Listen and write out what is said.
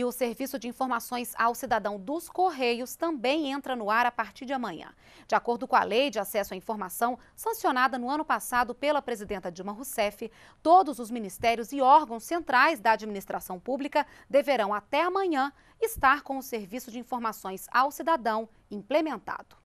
E o serviço de informações ao cidadão dos Correios também entra no ar a partir de amanhã. De acordo com a Lei de Acesso à Informação, sancionada no ano passado pela presidenta Dilma Rousseff, todos os ministérios e órgãos centrais da administração pública deverão até amanhã estar com o serviço de informações ao cidadão implementado.